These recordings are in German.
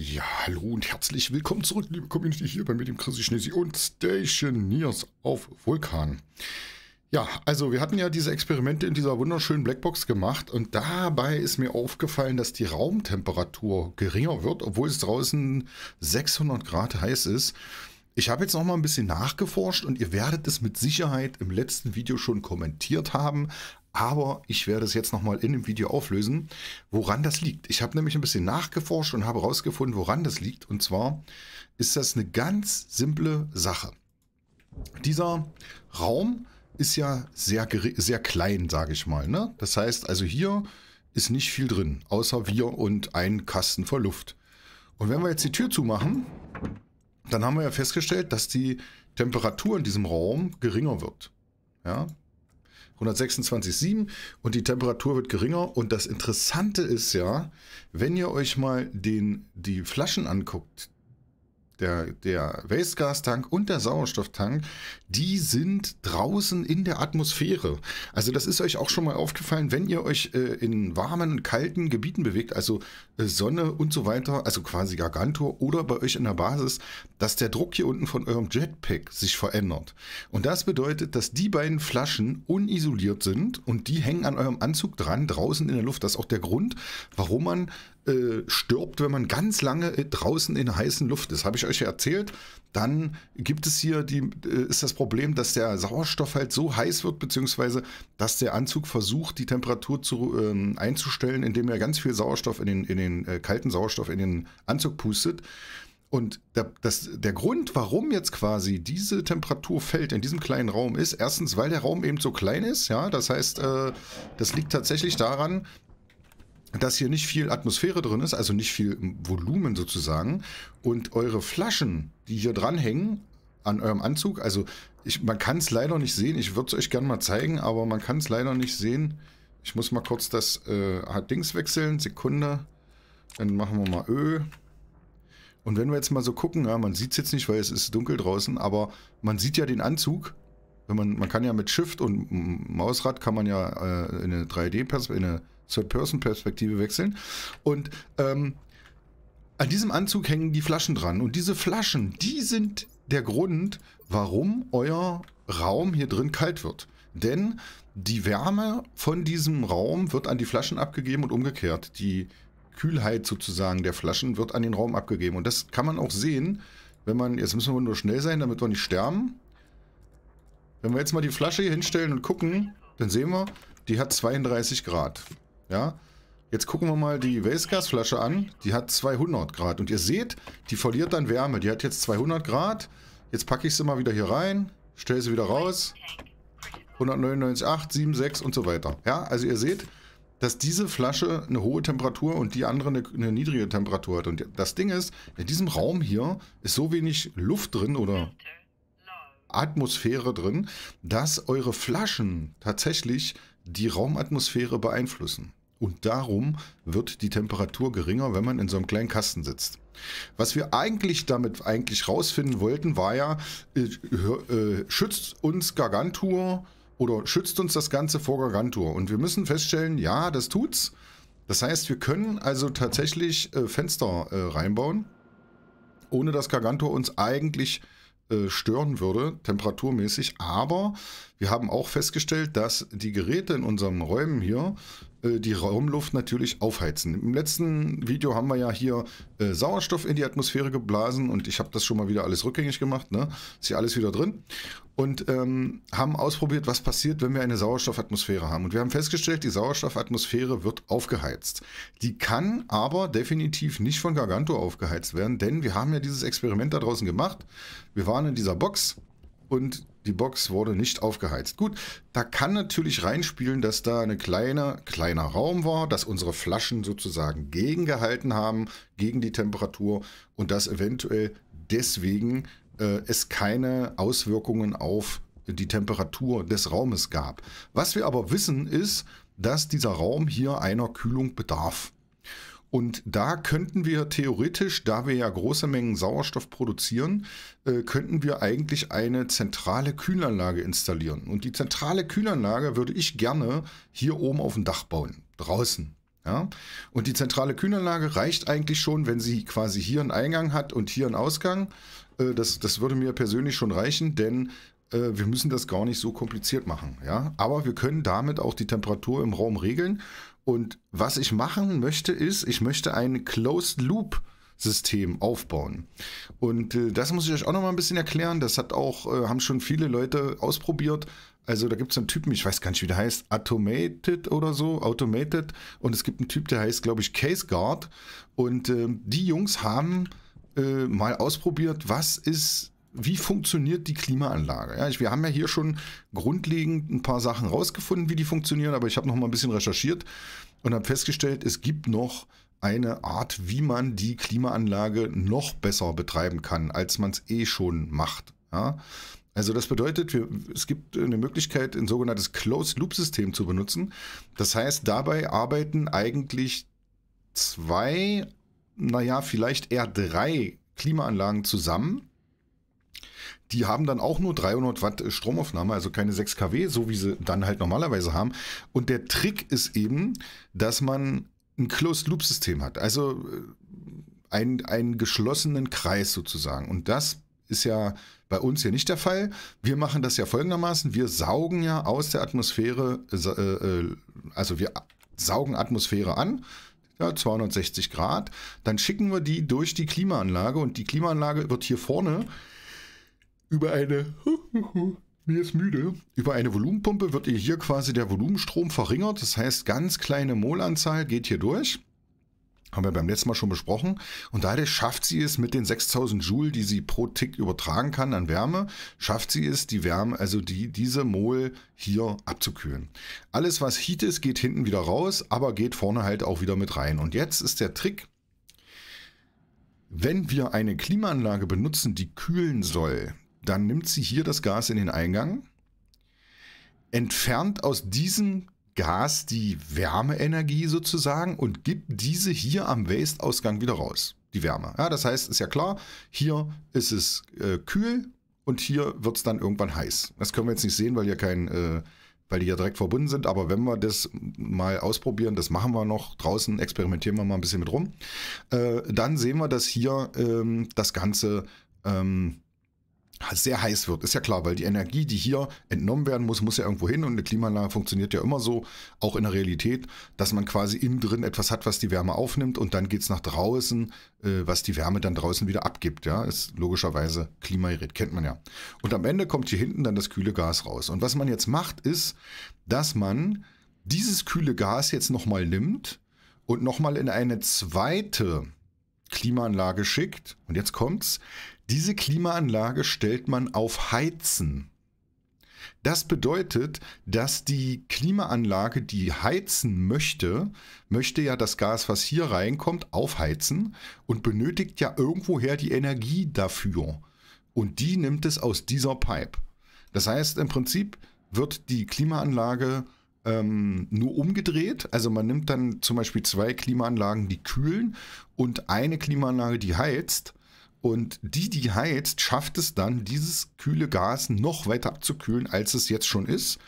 Ja, hallo und herzlich willkommen zurück, liebe Community, hier bei mir, dem Chrissy Schnesi und Stationiers auf Vulkan. Ja, also wir hatten ja diese Experimente in dieser wunderschönen Blackbox gemacht und dabei ist mir aufgefallen, dass die Raumtemperatur geringer wird, obwohl es draußen 600 Grad heiß ist. Ich habe jetzt noch mal ein bisschen nachgeforscht und ihr werdet es mit Sicherheit im letzten Video schon kommentiert haben, aber ich werde es jetzt nochmal in dem Video auflösen, woran das liegt. Ich habe nämlich ein bisschen nachgeforscht und habe herausgefunden, woran das liegt. Und zwar ist das eine ganz simple Sache. Dieser Raum ist ja sehr, sehr klein, sage ich mal. Ne? Das heißt also hier ist nicht viel drin, außer wir und ein Kasten voll Luft. Und wenn wir jetzt die Tür zumachen, dann haben wir ja festgestellt, dass die Temperatur in diesem Raum geringer wird. Ja? 126,7 und die Temperatur wird geringer. Und das Interessante ist ja, wenn ihr euch mal den, die Flaschen anguckt, der, der Wastegas-Tank und der Sauerstofftank, die sind draußen in der Atmosphäre. Also das ist euch auch schon mal aufgefallen, wenn ihr euch äh, in warmen und kalten Gebieten bewegt, also äh, Sonne und so weiter, also quasi Gargantor oder bei euch in der Basis, dass der Druck hier unten von eurem Jetpack sich verändert. Und das bedeutet, dass die beiden Flaschen unisoliert sind und die hängen an eurem Anzug dran, draußen in der Luft. Das ist auch der Grund, warum man äh, stirbt, wenn man ganz lange äh, draußen in heißen Luft ist. Habe ich euch ja erzählt. Dann gibt es hier die, äh, ist das Problem, dass der Sauerstoff halt so heiß wird, beziehungsweise dass der Anzug versucht, die Temperatur zu, ähm, einzustellen, indem er ganz viel Sauerstoff in den, in den äh, kalten Sauerstoff in den Anzug pustet. Und der, das, der Grund, warum jetzt quasi diese Temperatur fällt in diesem kleinen Raum, ist erstens, weil der Raum eben so klein ist. Ja, das heißt, äh, das liegt tatsächlich daran, dass hier nicht viel Atmosphäre drin ist, also nicht viel Volumen sozusagen. Und eure Flaschen, die hier dranhängen an eurem Anzug, also ich, man kann es leider nicht sehen. Ich würde es euch gerne mal zeigen, aber man kann es leider nicht sehen. Ich muss mal kurz das äh, Dings wechseln. Sekunde. Dann machen wir mal Ö. Und wenn wir jetzt mal so gucken, ja, man sieht es jetzt nicht, weil es ist dunkel draußen, aber man sieht ja den Anzug. Wenn man, man kann ja mit Shift und Mausrad kann man ja äh, in eine 3D-Perspektive, Third-Person-Perspektive wechseln. Und ähm, an diesem Anzug hängen die Flaschen dran. Und diese Flaschen, die sind der Grund, warum euer Raum hier drin kalt wird. Denn die Wärme von diesem Raum wird an die Flaschen abgegeben und umgekehrt. Die Kühlheit sozusagen der Flaschen wird an den Raum abgegeben. Und das kann man auch sehen, wenn man, jetzt müssen wir nur schnell sein, damit wir nicht sterben. Wenn wir jetzt mal die Flasche hier hinstellen und gucken, dann sehen wir, die hat 32 Grad. Ja, Jetzt gucken wir mal die Wastegasflasche an. Die hat 200 Grad. Und ihr seht, die verliert dann Wärme. Die hat jetzt 200 Grad. Jetzt packe ich sie mal wieder hier rein. Stelle sie wieder raus. 199, 8, 7, 6 und so weiter. Ja, also ihr seht, dass diese Flasche eine hohe Temperatur und die andere eine, eine niedrige Temperatur hat. Und das Ding ist, in diesem Raum hier ist so wenig Luft drin oder Atmosphäre drin, dass eure Flaschen tatsächlich die Raumatmosphäre beeinflussen. Und darum wird die Temperatur geringer, wenn man in so einem kleinen Kasten sitzt. Was wir eigentlich damit eigentlich rausfinden wollten, war ja, äh, äh, schützt uns Gargantur oder schützt uns das Ganze vor Gargantur? Und wir müssen feststellen, ja, das tut's. Das heißt, wir können also tatsächlich äh, Fenster äh, reinbauen, ohne dass Gargantur uns eigentlich äh, stören würde, temperaturmäßig. Aber wir haben auch festgestellt, dass die Geräte in unseren Räumen hier äh, die Raumluft natürlich aufheizen. Im letzten Video haben wir ja hier äh, Sauerstoff in die Atmosphäre geblasen und ich habe das schon mal wieder alles rückgängig gemacht. Ne? Ist hier alles wieder drin und ähm, haben ausprobiert, was passiert, wenn wir eine Sauerstoffatmosphäre haben. Und wir haben festgestellt, die Sauerstoffatmosphäre wird aufgeheizt. Die kann aber definitiv nicht von Garganto aufgeheizt werden, denn wir haben ja dieses Experiment da draußen gemacht. Wir waren in dieser Box und die Box wurde nicht aufgeheizt. Gut, da kann natürlich reinspielen, dass da ein kleiner, kleiner Raum war, dass unsere Flaschen sozusagen gegengehalten haben, gegen die Temperatur und dass eventuell deswegen äh, es keine Auswirkungen auf die Temperatur des Raumes gab. Was wir aber wissen ist, dass dieser Raum hier einer Kühlung bedarf. Und da könnten wir theoretisch, da wir ja große Mengen Sauerstoff produzieren, äh, könnten wir eigentlich eine zentrale Kühlanlage installieren. Und die zentrale Kühlanlage würde ich gerne hier oben auf dem Dach bauen, draußen. Ja? Und die zentrale Kühlanlage reicht eigentlich schon, wenn sie quasi hier einen Eingang hat und hier einen Ausgang. Äh, das, das würde mir persönlich schon reichen, denn äh, wir müssen das gar nicht so kompliziert machen. Ja? Aber wir können damit auch die Temperatur im Raum regeln. Und was ich machen möchte, ist, ich möchte ein Closed Loop. System aufbauen. Und äh, das muss ich euch auch noch mal ein bisschen erklären. Das hat auch, äh, haben schon viele Leute ausprobiert. Also da gibt es einen Typen, ich weiß gar nicht, wie der heißt, Automated oder so, Automated. Und es gibt einen Typ, der heißt, glaube ich, Case Guard. Und äh, die Jungs haben äh, mal ausprobiert, was ist wie funktioniert die Klimaanlage? Ja, ich, wir haben ja hier schon grundlegend ein paar Sachen rausgefunden, wie die funktionieren, aber ich habe noch mal ein bisschen recherchiert und habe festgestellt, es gibt noch eine Art, wie man die Klimaanlage noch besser betreiben kann, als man es eh schon macht. Ja? Also das bedeutet, wir, es gibt eine Möglichkeit, ein sogenanntes Closed-Loop-System zu benutzen. Das heißt, dabei arbeiten eigentlich zwei naja, vielleicht eher drei Klimaanlagen zusammen. Die haben dann auch nur 300 Watt äh, Stromaufnahme, also keine 6 kW, so wie sie dann halt normalerweise haben. Und der Trick ist eben, dass man ein Closed-Loop-System hat, also äh, einen, einen geschlossenen Kreis sozusagen. Und das ist ja bei uns hier nicht der Fall. Wir machen das ja folgendermaßen. Wir saugen ja aus der Atmosphäre, äh, also wir saugen Atmosphäre an ja, 260 Grad, dann schicken wir die durch die Klimaanlage und die Klimaanlage wird hier vorne über eine, mir ist müde, über eine Volumenpumpe wird hier quasi der Volumenstrom verringert, das heißt ganz kleine Molanzahl geht hier durch haben wir beim letzten Mal schon besprochen. Und dadurch schafft sie es mit den 6000 Joule, die sie pro Tick übertragen kann an Wärme, schafft sie es, die Wärme, also die, diese Mol hier abzukühlen. Alles, was Heat ist, geht hinten wieder raus, aber geht vorne halt auch wieder mit rein. Und jetzt ist der Trick, wenn wir eine Klimaanlage benutzen, die kühlen soll, dann nimmt sie hier das Gas in den Eingang, entfernt aus diesem Gas die Wärmeenergie sozusagen und gibt diese hier am Waste-Ausgang wieder raus, die Wärme. Ja, das heißt, ist ja klar, hier ist es äh, kühl und hier wird es dann irgendwann heiß. Das können wir jetzt nicht sehen, weil hier kein... Äh, weil die ja direkt verbunden sind. Aber wenn wir das mal ausprobieren, das machen wir noch draußen, experimentieren wir mal ein bisschen mit rum, äh, dann sehen wir, dass hier ähm, das Ganze ähm, sehr heiß wird. Ist ja klar, weil die Energie, die hier entnommen werden muss, muss ja irgendwo hin und eine Klimaanlage funktioniert ja immer so, auch in der Realität, dass man quasi innen drin etwas hat, was die Wärme aufnimmt und dann geht es nach draußen, äh, was die Wärme dann draußen wieder abgibt. Ja, ist logischerweise Klimagerät, kennt man ja. Und am Ende kommt hier hinten dann das kühle Gas raus. Und was man jetzt macht, ist, dass man dieses kühle Gas jetzt nochmal nimmt und nochmal in eine zweite Klimaanlage schickt. Und jetzt kommt's diese Klimaanlage stellt man auf Heizen. Das bedeutet, dass die Klimaanlage, die heizen möchte, möchte ja das Gas, was hier reinkommt, aufheizen und benötigt ja irgendwoher die Energie dafür. Und die nimmt es aus dieser Pipe. Das heißt, im Prinzip wird die Klimaanlage ähm, nur umgedreht. Also man nimmt dann zum Beispiel zwei Klimaanlagen, die kühlen und eine Klimaanlage, die heizt. Und die, die heizt, schafft es dann, dieses kühle Gas noch weiter abzukühlen, als es jetzt schon ist.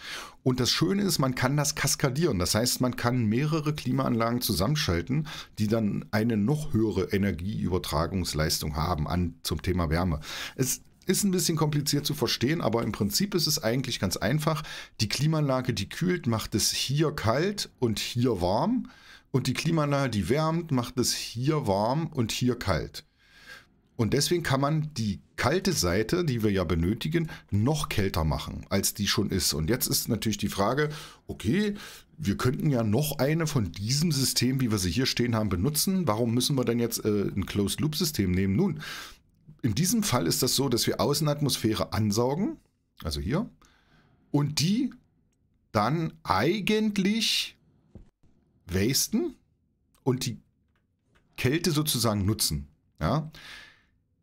Und das Schöne ist, man kann das kaskadieren. Das heißt, man kann mehrere Klimaanlagen zusammenschalten, die dann eine noch höhere Energieübertragungsleistung haben an, zum Thema Wärme. Es ist ein bisschen kompliziert zu verstehen, aber im Prinzip ist es eigentlich ganz einfach. Die Klimaanlage, die kühlt, macht es hier kalt und hier warm. Und die Klimaanlage, die wärmt, macht es hier warm und hier kalt. Und deswegen kann man die kalte Seite, die wir ja benötigen, noch kälter machen, als die schon ist. Und jetzt ist natürlich die Frage, okay, wir könnten ja noch eine von diesem System, wie wir sie hier stehen haben, benutzen. Warum müssen wir dann jetzt äh, ein Closed-Loop-System nehmen? Nun, in diesem Fall ist das so, dass wir Außenatmosphäre ansaugen, also hier, und die dann eigentlich wasten und die Kälte sozusagen nutzen. Ja.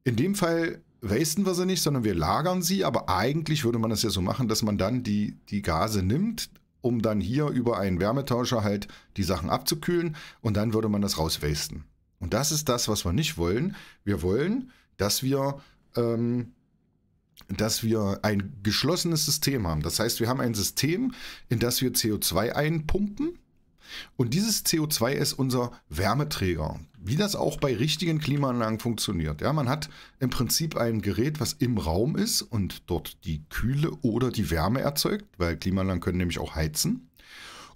In dem Fall wasten wir sie nicht, sondern wir lagern sie. Aber eigentlich würde man das ja so machen, dass man dann die, die Gase nimmt, um dann hier über einen Wärmetauscher halt die Sachen abzukühlen und dann würde man das rauswasten. Und das ist das, was wir nicht wollen. Wir wollen, dass wir, ähm, dass wir ein geschlossenes System haben. Das heißt, wir haben ein System, in das wir CO2 einpumpen und dieses CO2 ist unser Wärmeträger. Wie das auch bei richtigen Klimaanlagen funktioniert. Ja, man hat im Prinzip ein Gerät, was im Raum ist und dort die Kühle oder die Wärme erzeugt, weil Klimaanlagen können nämlich auch heizen.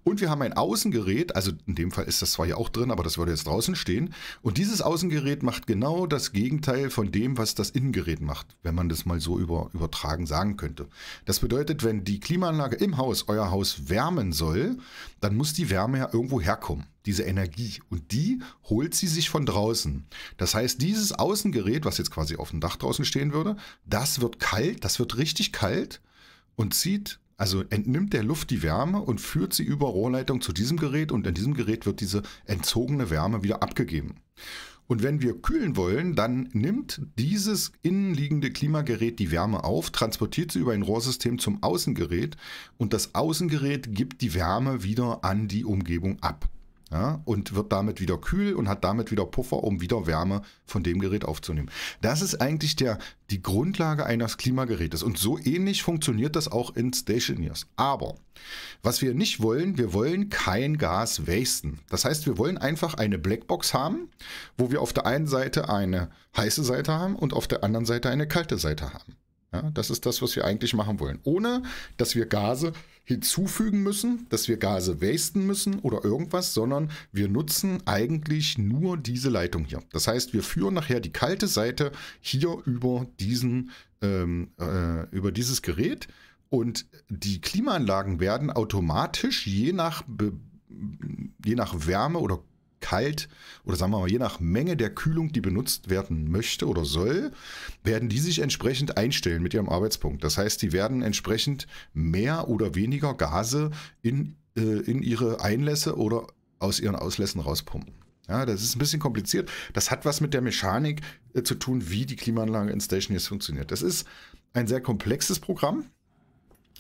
Und wir haben ein Außengerät, also in dem Fall ist das zwar ja auch drin, aber das würde jetzt draußen stehen. Und dieses Außengerät macht genau das Gegenteil von dem, was das Innengerät macht, wenn man das mal so über, übertragen sagen könnte. Das bedeutet, wenn die Klimaanlage im Haus euer Haus wärmen soll, dann muss die Wärme ja irgendwo herkommen diese Energie und die holt sie sich von draußen. Das heißt, dieses Außengerät, was jetzt quasi auf dem Dach draußen stehen würde, das wird kalt, das wird richtig kalt und zieht also entnimmt der Luft die Wärme und führt sie über Rohrleitung zu diesem Gerät und in diesem Gerät wird diese entzogene Wärme wieder abgegeben. Und wenn wir kühlen wollen, dann nimmt dieses innenliegende Klimagerät die Wärme auf, transportiert sie über ein Rohrsystem zum Außengerät und das Außengerät gibt die Wärme wieder an die Umgebung ab. Ja, und wird damit wieder kühl und hat damit wieder Puffer, um wieder Wärme von dem Gerät aufzunehmen. Das ist eigentlich der, die Grundlage eines Klimagerätes. Und so ähnlich funktioniert das auch in Stationiers. Aber was wir nicht wollen, wir wollen kein Gas wasten. Das heißt, wir wollen einfach eine Blackbox haben, wo wir auf der einen Seite eine heiße Seite haben und auf der anderen Seite eine kalte Seite haben. Ja, das ist das, was wir eigentlich machen wollen. Ohne, dass wir Gase hinzufügen müssen, dass wir Gase wasten müssen oder irgendwas, sondern wir nutzen eigentlich nur diese Leitung hier. Das heißt, wir führen nachher die kalte Seite hier über, diesen, ähm, äh, über dieses Gerät und die Klimaanlagen werden automatisch je nach, je nach Wärme oder Kühlung kalt oder sagen wir mal je nach Menge der Kühlung, die benutzt werden möchte oder soll, werden die sich entsprechend einstellen mit ihrem Arbeitspunkt. Das heißt, die werden entsprechend mehr oder weniger Gase in, äh, in ihre Einlässe oder aus ihren Auslässen rauspumpen. Ja, das ist ein bisschen kompliziert. Das hat was mit der Mechanik äh, zu tun, wie die Klimaanlage in Station jetzt funktioniert. Das ist ein sehr komplexes Programm.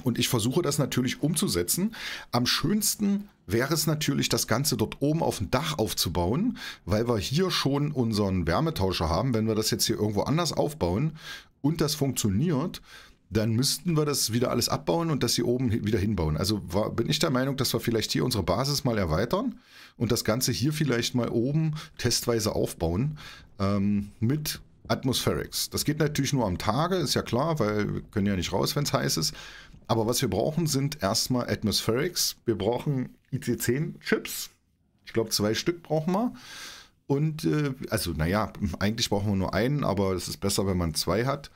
Und ich versuche das natürlich umzusetzen. Am schönsten wäre es natürlich, das Ganze dort oben auf dem Dach aufzubauen, weil wir hier schon unseren Wärmetauscher haben. Wenn wir das jetzt hier irgendwo anders aufbauen und das funktioniert, dann müssten wir das wieder alles abbauen und das hier oben wieder hinbauen. Also war, bin ich der Meinung, dass wir vielleicht hier unsere Basis mal erweitern und das Ganze hier vielleicht mal oben testweise aufbauen ähm, mit Atmospherics. Das geht natürlich nur am Tage, ist ja klar, weil wir können ja nicht raus, wenn es heiß ist. Aber was wir brauchen, sind erstmal Atmospherics. Wir brauchen IC10-Chips. Ich glaube, zwei Stück brauchen wir. Und, äh, also, naja, eigentlich brauchen wir nur einen, aber es ist besser, wenn man zwei hat.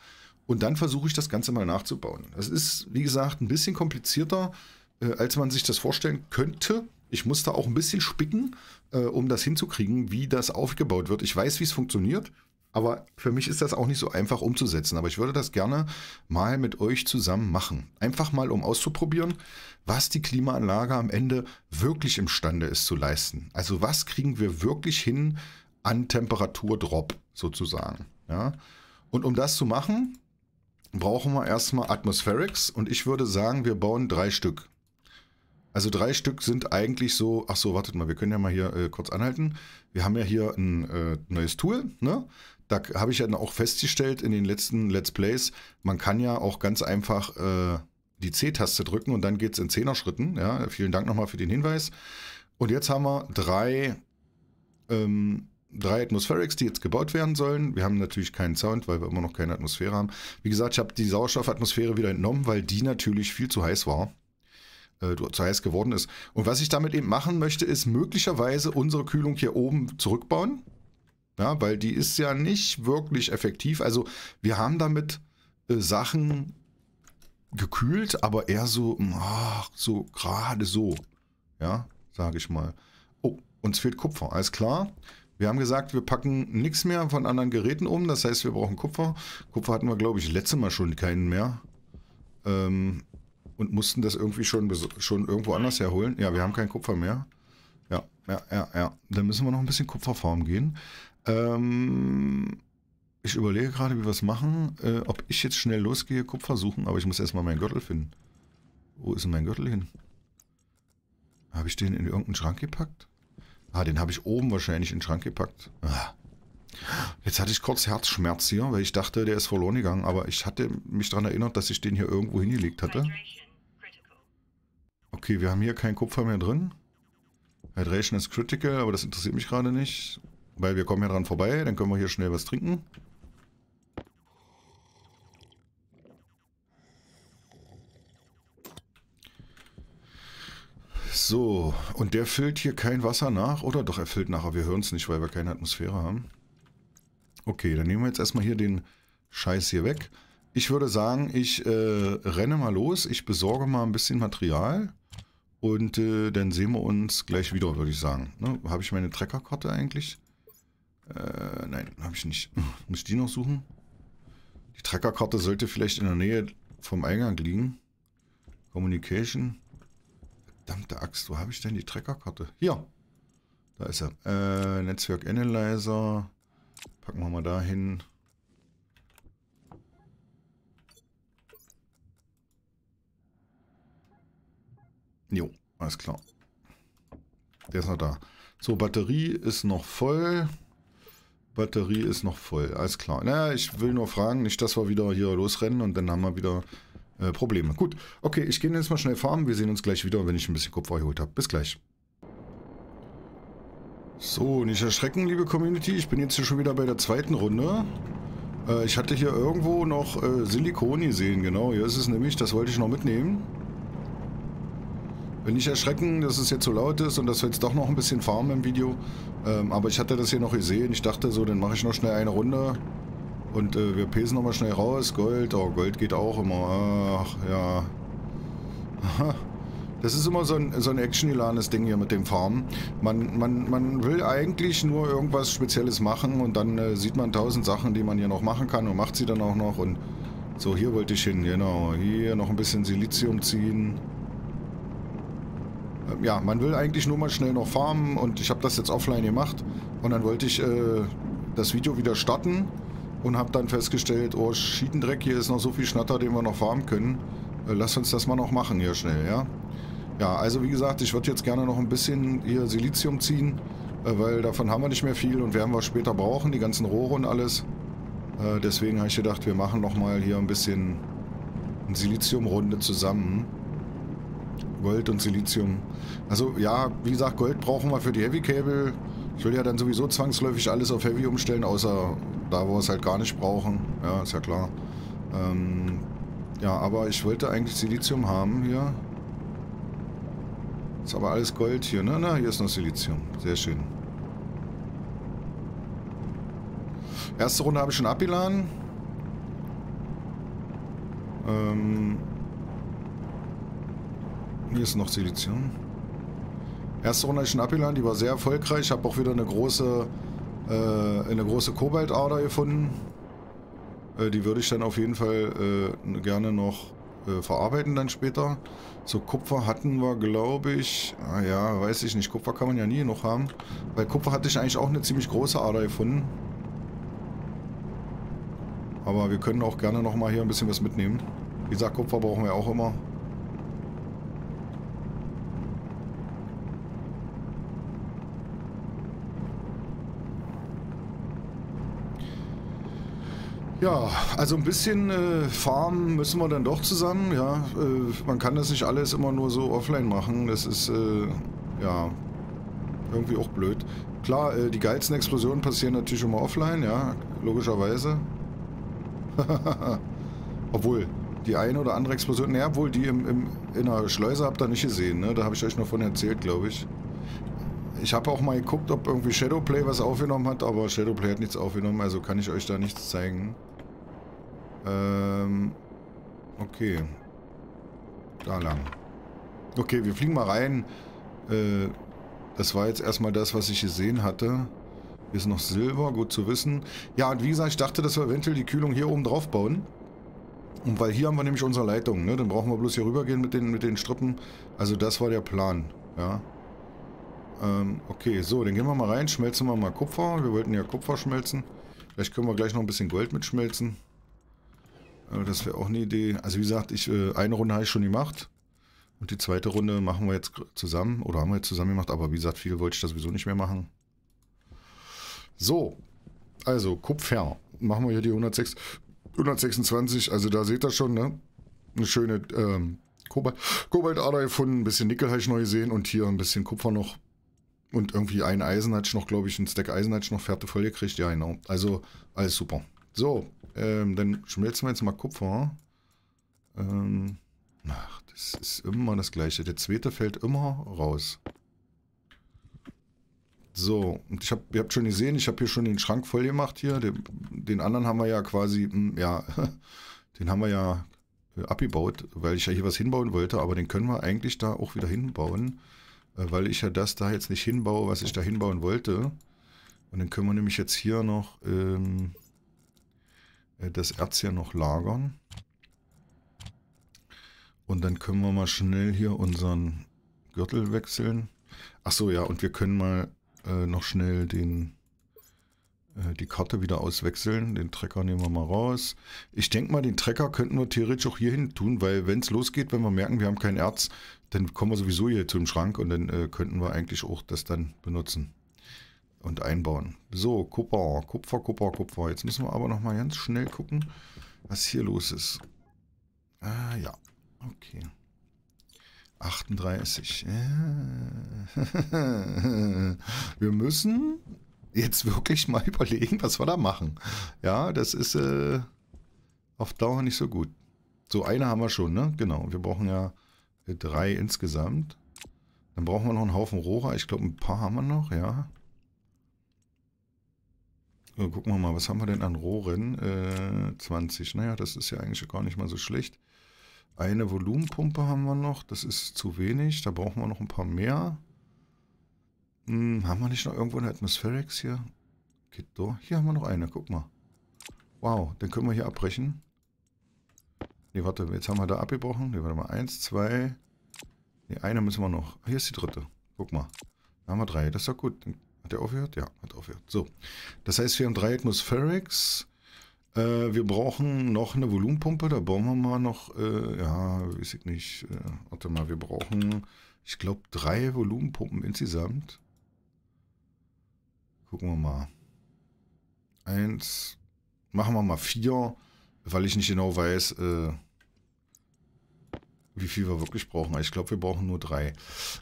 Und dann versuche ich das Ganze mal nachzubauen. Das ist, wie gesagt, ein bisschen komplizierter, äh, als man sich das vorstellen könnte. Ich muss da auch ein bisschen spicken, äh, um das hinzukriegen, wie das aufgebaut wird. Ich weiß, wie es funktioniert. Aber für mich ist das auch nicht so einfach umzusetzen. Aber ich würde das gerne mal mit euch zusammen machen. Einfach mal, um auszuprobieren, was die Klimaanlage am Ende wirklich imstande ist zu leisten. Also was kriegen wir wirklich hin an Temperaturdrop sozusagen. Ja? Und um das zu machen, brauchen wir erstmal Atmospherics. Und ich würde sagen, wir bauen drei Stück. Also drei Stück sind eigentlich so, ach so, wartet mal, wir können ja mal hier äh, kurz anhalten. Wir haben ja hier ein äh, neues Tool, ne? da habe ich ja auch festgestellt in den letzten Let's Plays, man kann ja auch ganz einfach äh, die C-Taste drücken und dann geht es in Zehner-Schritten. Ja, vielen Dank nochmal für den Hinweis. Und jetzt haben wir drei, ähm, drei Atmospherics, die jetzt gebaut werden sollen. Wir haben natürlich keinen Sound, weil wir immer noch keine Atmosphäre haben. Wie gesagt, ich habe die Sauerstoffatmosphäre wieder entnommen, weil die natürlich viel zu heiß war äh, zu heiß geworden ist. Und was ich damit eben machen möchte, ist möglicherweise unsere Kühlung hier oben zurückbauen. Ja, weil die ist ja nicht wirklich effektiv. Also wir haben damit äh, Sachen gekühlt, aber eher so, hm, ach, so gerade so. Ja, sage ich mal. Oh, uns fehlt Kupfer. Alles klar. Wir haben gesagt, wir packen nichts mehr von anderen Geräten um. Das heißt, wir brauchen Kupfer. Kupfer hatten wir, glaube ich, letztes Mal schon keinen mehr. Ähm, und mussten das irgendwie schon, schon irgendwo anders herholen. Ja, wir haben keinen Kupfer mehr. Ja, ja, ja, ja. Dann müssen wir noch ein bisschen Kupfer farmen gehen. Ähm, ich überlege gerade, wie wir es machen. Äh, ob ich jetzt schnell losgehe, Kupfer suchen, aber ich muss erstmal meinen Gürtel finden. Wo ist denn mein Gürtel hin? Habe ich den in irgendeinen Schrank gepackt? Ah, den habe ich oben wahrscheinlich in den Schrank gepackt. Ah. Jetzt hatte ich kurz Herzschmerz hier, weil ich dachte, der ist verloren gegangen. Aber ich hatte mich daran erinnert, dass ich den hier irgendwo hingelegt hatte. Okay, wir haben hier kein Kupfer mehr drin. Hydration ist critical, aber das interessiert mich gerade nicht. Weil wir kommen ja dran vorbei, dann können wir hier schnell was trinken. So, und der füllt hier kein Wasser nach, oder? Doch, er füllt nachher. Wir hören es nicht, weil wir keine Atmosphäre haben. Okay, dann nehmen wir jetzt erstmal hier den Scheiß hier weg. Ich würde sagen, ich äh, renne mal los. Ich besorge mal ein bisschen Material. Und äh, dann sehen wir uns gleich wieder, würde ich sagen. Ne? Habe ich meine Treckerkarte eigentlich? Äh, nein, habe ich nicht. Hm, muss ich die noch suchen? Die Trackerkarte sollte vielleicht in der Nähe vom Eingang liegen. Communication. Verdammte Axt, wo habe ich denn die Trackerkarte? Hier. Da ist er. Äh, Netzwerk Analyzer. Packen wir mal da hin. Jo, alles klar. Der ist noch da. So, Batterie ist noch voll. Batterie ist noch voll, alles klar. Naja, ich will nur fragen, nicht, dass wir wieder hier losrennen und dann haben wir wieder äh, Probleme. Gut, okay, ich gehe jetzt mal schnell farmen. Wir sehen uns gleich wieder, wenn ich ein bisschen Kupfer geholt habe. Bis gleich. So, nicht erschrecken, liebe Community. Ich bin jetzt hier schon wieder bei der zweiten Runde. Äh, ich hatte hier irgendwo noch äh, Silikon gesehen, genau. Hier ist es nämlich, das wollte ich noch mitnehmen nicht erschrecken, dass es jetzt so laut ist und dass wir jetzt doch noch ein bisschen farmen im Video. Ähm, aber ich hatte das hier noch gesehen. Ich dachte so, dann mache ich noch schnell eine Runde. Und äh, wir pesen nochmal schnell raus. Gold, oh, Gold geht auch immer. Ach, ja. Das ist immer so ein, so ein actiongeladenes Ding hier mit dem Farmen. Man, man, man will eigentlich nur irgendwas Spezielles machen und dann äh, sieht man tausend Sachen, die man hier noch machen kann und macht sie dann auch noch. Und so, hier wollte ich hin, genau. Hier noch ein bisschen Silizium ziehen ja, man will eigentlich nur mal schnell noch farmen und ich habe das jetzt offline gemacht. Und dann wollte ich äh, das Video wieder starten und habe dann festgestellt, oh, Schiedendreck, hier ist noch so viel Schnatter, den wir noch farmen können. Äh, lass uns das mal noch machen hier schnell, ja. Ja, also wie gesagt, ich würde jetzt gerne noch ein bisschen hier Silizium ziehen, äh, weil davon haben wir nicht mehr viel und werden wir später brauchen, die ganzen Rohre und alles. Äh, deswegen habe ich gedacht, wir machen nochmal hier ein bisschen Siliziumrunde zusammen. Gold und Silizium. Also ja, wie gesagt, Gold brauchen wir für die Heavy-Cable. Ich will ja dann sowieso zwangsläufig alles auf Heavy umstellen, außer da, wo wir es halt gar nicht brauchen. Ja, ist ja klar. Ähm, ja, aber ich wollte eigentlich Silizium haben hier. Ist aber alles Gold hier, ne? Na, hier ist noch Silizium. Sehr schön. Erste Runde habe ich schon abgeladen. Ähm, hier ist noch Silizium. Erste Runde ist schon abgeladen, die war sehr erfolgreich. Ich habe auch wieder eine große, äh, eine große Kobaltader gefunden. Äh, die würde ich dann auf jeden Fall äh, gerne noch äh, verarbeiten dann später. So Kupfer hatten wir, glaube ich, ah ja, weiß ich nicht. Kupfer kann man ja nie noch haben. Weil Kupfer hatte ich eigentlich auch eine ziemlich große Ader gefunden. Aber wir können auch gerne nochmal hier ein bisschen was mitnehmen. Wie gesagt, Kupfer brauchen wir auch immer. Ja, also ein bisschen äh, farmen müssen wir dann doch zusammen. Ja, äh, man kann das nicht alles immer nur so offline machen. Das ist äh, ja irgendwie auch blöd. Klar, äh, die geilsten Explosionen passieren natürlich immer offline, ja, logischerweise. obwohl, die eine oder andere Explosion, naja, obwohl die im, im, in der Schleuse habt ihr nicht gesehen, ne? Da habe ich euch noch von erzählt, glaube ich. Ich habe auch mal geguckt, ob irgendwie Shadowplay was aufgenommen hat, aber Shadowplay hat nichts aufgenommen, also kann ich euch da nichts zeigen. Ähm, okay. Da lang. Okay, wir fliegen mal rein. Äh, das war jetzt erstmal das, was ich gesehen hatte. Hier ist noch Silber, gut zu wissen. Ja, und wie gesagt, ich dachte, dass wir eventuell die Kühlung hier oben drauf bauen. Und weil hier haben wir nämlich unsere Leitung, ne? Dann brauchen wir bloß hier rübergehen mit den, mit den Strippen. Also das war der Plan, ja. Ähm, okay, so, dann gehen wir mal rein, schmelzen wir mal Kupfer. Wir wollten ja Kupfer schmelzen. Vielleicht können wir gleich noch ein bisschen Gold mitschmelzen. Äh, das wäre auch eine Idee. Also wie gesagt, ich äh, eine Runde habe ich schon gemacht. Und die zweite Runde machen wir jetzt zusammen. Oder haben wir jetzt zusammen gemacht, aber wie gesagt, viel wollte ich das sowieso nicht mehr machen. So, also Kupfer. Machen wir hier die 106, 126, also da seht ihr schon, ne? Eine schöne ähm, Kobalt, Kobaltader gefunden, ein bisschen Nickel habe ich noch gesehen und hier ein bisschen Kupfer noch. Und irgendwie ein Eisen hat noch, glaube ich, ein Stack Eisen hat noch fertig voll gekriegt. Ja, genau. Also, alles super. So, ähm, dann schmelzen wir jetzt mal Kupfer. Ähm, ach, das ist immer das gleiche. Der zweite fällt immer raus. So, und ich habe, ihr habt schon gesehen, ich habe hier schon den Schrank voll gemacht hier. Den, den anderen haben wir ja quasi, mh, hm, ja, den haben wir ja äh, abgebaut, weil ich ja hier was hinbauen wollte, aber den können wir eigentlich da auch wieder hinbauen. Äh, weil ich ja das da jetzt nicht hinbaue, was ich da hinbauen wollte. Und dann können wir nämlich jetzt hier noch ähm, äh, das Erz hier noch lagern. Und dann können wir mal schnell hier unseren Gürtel wechseln. Achso, ja, und wir können mal äh, noch schnell den äh, die Karte wieder auswechseln. Den Trecker nehmen wir mal raus. Ich denke mal, den Trecker könnten wir theoretisch auch hier hin tun, weil wenn es losgeht, wenn wir merken, wir haben kein Erz, dann kommen wir sowieso hier zum Schrank und dann äh, könnten wir eigentlich auch das dann benutzen und einbauen. So, Kupfer, Kupfer, Kupfer, Kupfer. Jetzt müssen wir aber nochmal ganz schnell gucken, was hier los ist. Ah, ja. Okay. 38. wir müssen jetzt wirklich mal überlegen, was wir da machen. Ja, das ist äh, auf Dauer nicht so gut. So, eine haben wir schon, ne? Genau. Wir brauchen ja äh, drei insgesamt. Dann brauchen wir noch einen Haufen Rohre. Ich glaube, ein paar haben wir noch, ja. So, gucken wir mal, was haben wir denn an Rohren? Äh, 20. Naja, das ist ja eigentlich gar nicht mal so schlecht. Eine Volumenpumpe haben wir noch. Das ist zu wenig. Da brauchen wir noch ein paar mehr. Hm, haben wir nicht noch irgendwo eine Atmospherics hier? Geht durch. Hier haben wir noch eine, guck mal. Wow, dann können wir hier abbrechen. Ne, warte, jetzt haben wir da abgebrochen. Ne, warte mal, eins, zwei. Ne, eine müssen wir noch. Hier ist die dritte. Guck mal. Da haben wir drei, das ist doch gut. Hat der aufgehört? Ja, hat aufgehört. So, das heißt, wir haben drei Atmospherics. Äh, wir brauchen noch eine Volumenpumpe. Da bauen wir mal noch, äh, ja, weiß ich nicht. Äh, warte mal, wir brauchen, ich glaube, drei Volumenpumpen insgesamt. Gucken wir mal. Eins. Machen wir mal vier, weil ich nicht genau weiß, äh, wie viel wir wirklich brauchen. Also ich glaube, wir brauchen nur drei.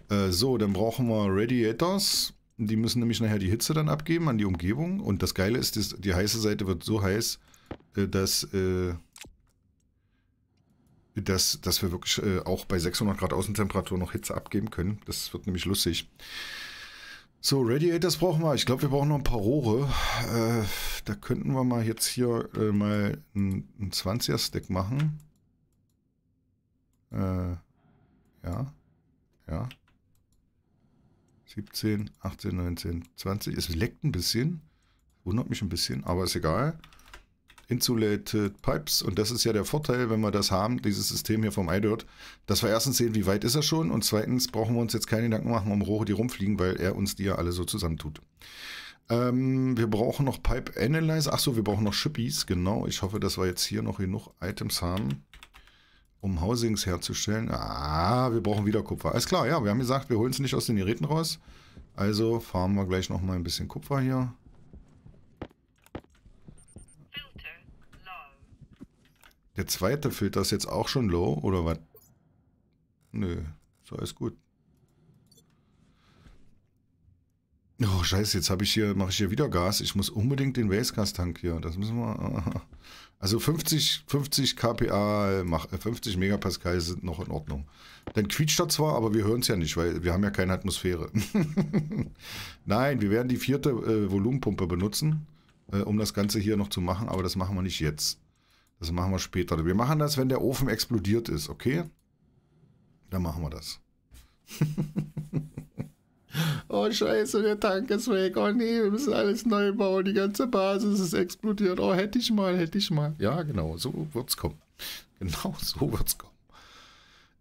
Äh, so, dann brauchen wir Radiators. Die müssen nämlich nachher die Hitze dann abgeben an die Umgebung. Und das Geile ist, die, die heiße Seite wird so heiß, äh, dass, äh, dass, dass wir wirklich äh, auch bei 600 Grad Außentemperatur noch Hitze abgeben können. Das wird nämlich lustig. So, Radiators brauchen wir. Ich glaube, wir brauchen noch ein paar Rohre. Äh, da könnten wir mal jetzt hier äh, mal einen 20er-Stack machen. Äh, ja. Ja. 17, 18, 19, 20. Es leckt ein bisschen. Wundert mich ein bisschen, aber ist egal. Insulated Pipes. Und das ist ja der Vorteil, wenn wir das haben, dieses System hier vom iDirt, dass wir erstens sehen, wie weit ist er schon und zweitens brauchen wir uns jetzt keine Gedanken machen um Rohre, die rumfliegen, weil er uns die ja alle so zusammentut. Ähm, wir brauchen noch Pipe Analyzer. Achso, wir brauchen noch Shippies, genau. Ich hoffe, dass wir jetzt hier noch genug Items haben, um Housings herzustellen. Ah, wir brauchen wieder Kupfer. Alles klar, ja, wir haben gesagt, wir holen es nicht aus den Geräten raus. Also fahren wir gleich nochmal ein bisschen Kupfer hier. Der zweite Filter ist jetzt auch schon low, oder was? Nö, so alles gut. Oh, scheiße, jetzt habe ich hier, mache ich hier wieder Gas. Ich muss unbedingt den Wastegas-Tank hier. Das müssen wir. Also 50, 50 kPa, 50 äh, Megapascal sind noch in Ordnung. Dann quietscht er zwar, aber wir hören es ja nicht, weil wir haben ja keine Atmosphäre. Nein, wir werden die vierte äh, Volumenpumpe benutzen, äh, um das Ganze hier noch zu machen, aber das machen wir nicht jetzt. Das machen wir später. Wir machen das, wenn der Ofen explodiert ist, okay? Dann machen wir das. oh scheiße, der Tank ist weg. Oh nee, wir müssen alles neu bauen. Die ganze Basis ist explodiert. Oh, hätte ich mal, hätte ich mal. Ja, genau, so wird's kommen. Genau so wird's kommen.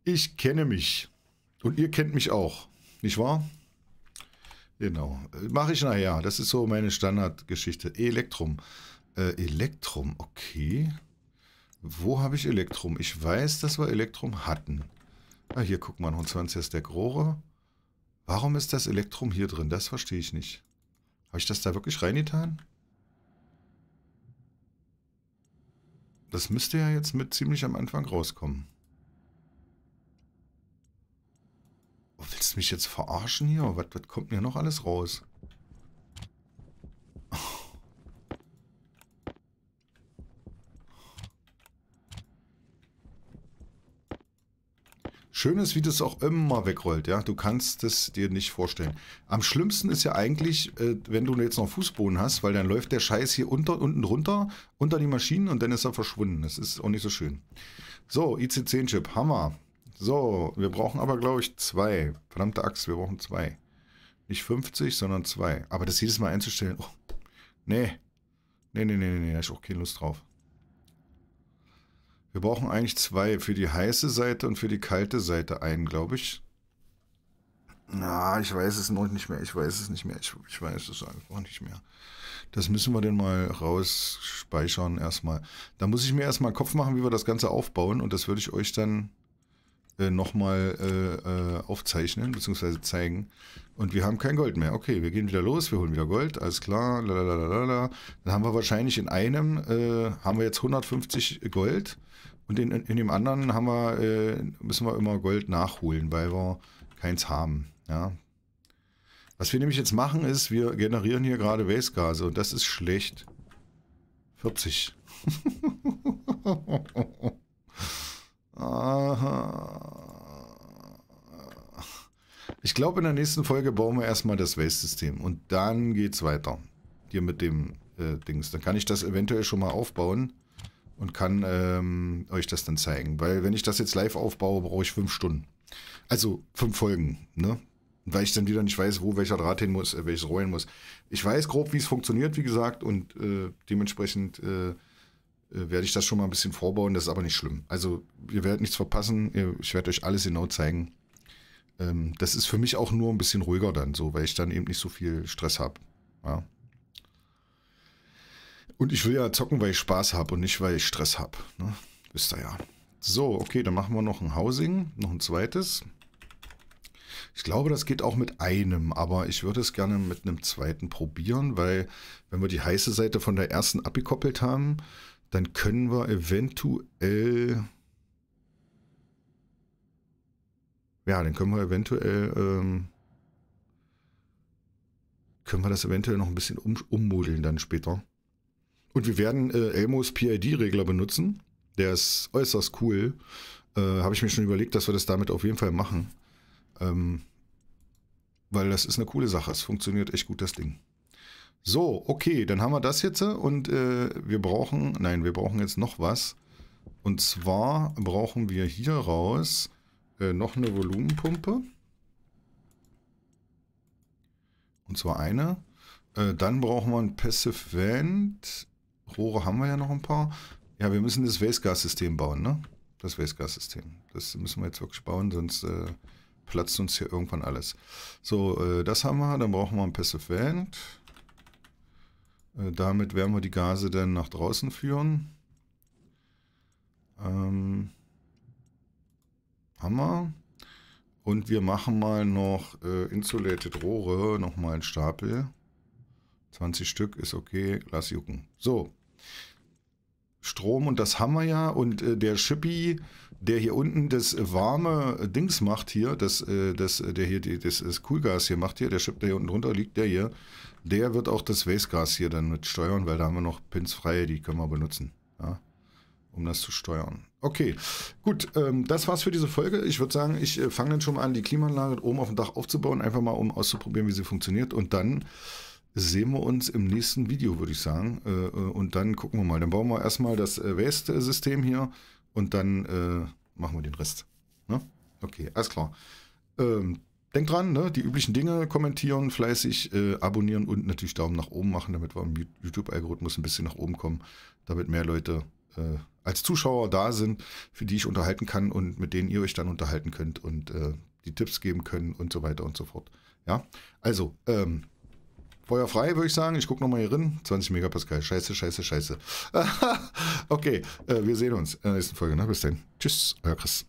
Ich kenne mich. Und ihr kennt mich auch. Nicht wahr? Genau. Mache ich nachher. Das ist so meine Standardgeschichte. Elektrum. Äh, Elektrum, okay. Wo habe ich Elektrum? Ich weiß, dass wir Elektrum hatten. Ah, hier, guck mal, 120er Stack Rohre. Warum ist das Elektrum hier drin? Das verstehe ich nicht. Habe ich das da wirklich reingetan? Das müsste ja jetzt mit ziemlich am Anfang rauskommen. Oh, willst du mich jetzt verarschen hier? Was, was kommt mir noch alles raus? Schön ist, wie das auch immer wegrollt, ja. Du kannst es dir nicht vorstellen. Am schlimmsten ist ja eigentlich, äh, wenn du jetzt noch Fußboden hast, weil dann läuft der Scheiß hier unter, unten runter, unter die Maschinen und dann ist er verschwunden. Das ist auch nicht so schön. So, IC10-Chip, Hammer. So, wir brauchen aber, glaube ich, zwei. Verdammte Axt, wir brauchen zwei. Nicht 50, sondern zwei. Aber das jedes Mal einzustellen, oh, nee. Nee, nee, nee, nee, da habe ich auch keine Lust drauf. Wir brauchen eigentlich zwei. Für die heiße Seite und für die kalte Seite einen, glaube ich. Na, ich weiß es noch nicht mehr. Ich weiß es nicht mehr. Ich, ich weiß es einfach nicht mehr. Das müssen wir denn mal rausspeichern erstmal. Da muss ich mir erstmal Kopf machen, wie wir das Ganze aufbauen. Und das würde ich euch dann äh, nochmal äh, äh aufzeichnen bzw. zeigen. Und wir haben kein Gold mehr. Okay, wir gehen wieder los, wir holen wieder Gold, alles klar, lalalala. Dann haben wir wahrscheinlich in einem, äh, haben wir jetzt 150 Gold und in, in dem anderen haben wir, äh, müssen wir immer Gold nachholen, weil wir keins haben. Ja. Was wir nämlich jetzt machen ist, wir generieren hier gerade Wastegase und das ist schlecht. 40. Ich glaube, in der nächsten Folge bauen wir erstmal das Waste-System und dann geht's weiter. Hier mit dem äh, Dings. Dann kann ich das eventuell schon mal aufbauen und kann ähm, euch das dann zeigen. Weil wenn ich das jetzt live aufbaue, brauche ich fünf Stunden. Also fünf Folgen, ne? Weil ich dann wieder nicht weiß, wo welcher Draht hin muss, äh, welches rollen muss. Ich weiß grob, wie es funktioniert, wie gesagt, und äh, dementsprechend äh, äh, werde ich das schon mal ein bisschen vorbauen. Das ist aber nicht schlimm. Also ihr werdet nichts verpassen. Ich werde euch alles genau zeigen. Ähm, das ist für mich auch nur ein bisschen ruhiger dann so, weil ich dann eben nicht so viel Stress habe. Ja. Und ich will ja zocken, weil ich Spaß habe und nicht, weil ich Stress habe. Ne? Wisst ihr ja. So, okay, dann machen wir noch ein Housing, noch ein zweites. Ich glaube, das geht auch mit einem, aber ich würde es gerne mit einem zweiten probieren, weil wenn wir die heiße Seite von der ersten abgekoppelt haben, dann können wir eventuell... Ja, dann können wir eventuell... Ähm, können wir das eventuell noch ein bisschen um, ummodeln dann später. Und wir werden äh, Elmos PID-Regler benutzen. Der ist äußerst cool. Äh, Habe ich mir schon überlegt, dass wir das damit auf jeden Fall machen. Ähm, weil das ist eine coole Sache. Es funktioniert echt gut, das Ding. So, okay, dann haben wir das jetzt äh, und äh, wir brauchen, nein, wir brauchen jetzt noch was. Und zwar brauchen wir hier raus äh, noch eine Volumenpumpe. Und zwar eine. Äh, dann brauchen wir ein Passive Vent. Rohre haben wir ja noch ein paar. Ja, wir müssen das Wastegas-System bauen, ne? Das Wastegas-System. Das müssen wir jetzt wirklich bauen, sonst äh, platzt uns hier irgendwann alles. So, äh, das haben wir. Dann brauchen wir ein Passive Vent. Äh, damit werden wir die Gase dann nach draußen führen. Ähm, Hammer. Und wir machen mal noch äh, Insulated Rohre, nochmal einen Stapel. 20 Stück ist okay, lass jucken. So. Strom und das haben wir ja. Und äh, der Shippy, der hier unten das warme Dings macht hier, das, äh, das, äh, der hier das, das Kühlgas hier macht hier, der Chip, der hier unten drunter liegt, der hier, der wird auch das Wastegas hier dann mit steuern, weil da haben wir noch Pins frei, die können wir benutzen, ja, um das zu steuern. Okay, gut, ähm, das war's für diese Folge. Ich würde sagen, ich äh, fange dann schon mal an, die Klimaanlage oben auf dem Dach aufzubauen, einfach mal um auszuprobieren, wie sie funktioniert und dann sehen wir uns im nächsten Video, würde ich sagen. Äh, äh, und dann gucken wir mal. Dann bauen wir erstmal das Waste-System hier und dann äh, machen wir den Rest. Ne? Okay, alles klar. Ähm, denkt dran, ne? die üblichen Dinge, kommentieren fleißig, äh, abonnieren und natürlich Daumen nach oben machen, damit wir im YouTube-Algorithmus ein bisschen nach oben kommen, damit mehr Leute äh, als Zuschauer da sind, für die ich unterhalten kann und mit denen ihr euch dann unterhalten könnt und äh, die Tipps geben können und so weiter und so fort. Ja, also, ähm, Feuer frei, würde ich sagen. Ich gucke nochmal hier drin. 20 Megapascal. Scheiße, scheiße, scheiße. okay, äh, wir sehen uns in der nächsten Folge. Ne? Bis dann. Tschüss, euer Chris.